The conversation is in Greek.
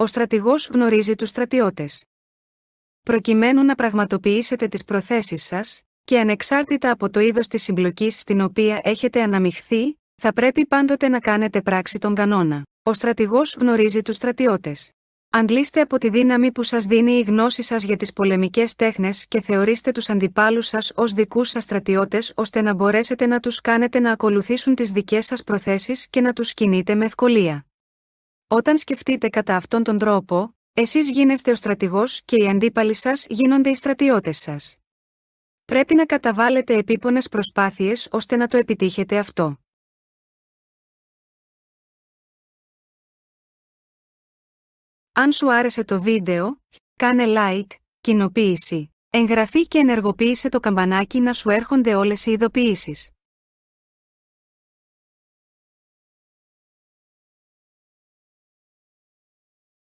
Ο στρατηγός γνωρίζει τους στρατιώτες. Προκειμένου να πραγματοποιήσετε τις προθέσεις σας, και ανεξάρτητα από το είδος της συμπλοκής στην οποία έχετε αναμειχθεί, θα πρέπει πάντοτε να κάνετε πράξη τον κανόνα. Ο στρατηγός γνωρίζει τους στρατιώτες. Αντλήστε από τη δύναμη που σας δίνει η γνώση σας για τις πολεμικές τέχνες και θεωρήστε τους αντιπάλους σας ως δικούς σας στρατιώτες ώστε να μπορέσετε να τους κάνετε να ακολουθήσουν τις δικές σας προθέσεις και να τους κινείτε με ευκολία. Όταν σκεφτείτε κατά αυτόν τον τρόπο, εσείς γίνεστε ο στρατηγός και οι αντίπαλοι σας γίνονται οι στρατιώτες σας. Πρέπει να καταβάλετε επίπονες προσπάθειες ώστε να το επιτύχετε αυτό. Αν σου άρεσε το βίντεο, κάνε like, κοινοποίηση, εγγραφή και ενεργοποίησε το καμπανάκι να σου έρχονται όλες οι ειδοποιήσεις.